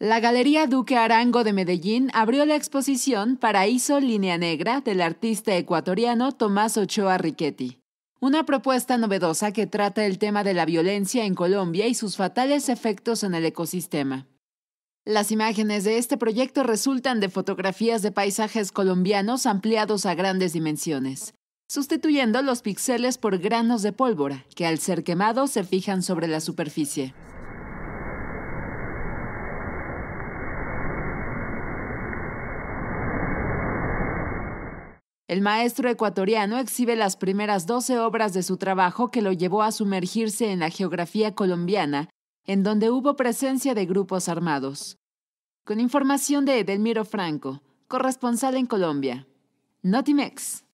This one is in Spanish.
La Galería Duque Arango de Medellín abrió la exposición Paraíso Línea Negra del artista ecuatoriano Tomás Ochoa Riquetti. Una propuesta novedosa que trata el tema de la violencia en Colombia y sus fatales efectos en el ecosistema. Las imágenes de este proyecto resultan de fotografías de paisajes colombianos ampliados a grandes dimensiones, sustituyendo los píxeles por granos de pólvora que al ser quemados se fijan sobre la superficie. El maestro ecuatoriano exhibe las primeras 12 obras de su trabajo que lo llevó a sumergirse en la geografía colombiana, en donde hubo presencia de grupos armados. Con información de Edelmiro Franco, corresponsal en Colombia. Notimex.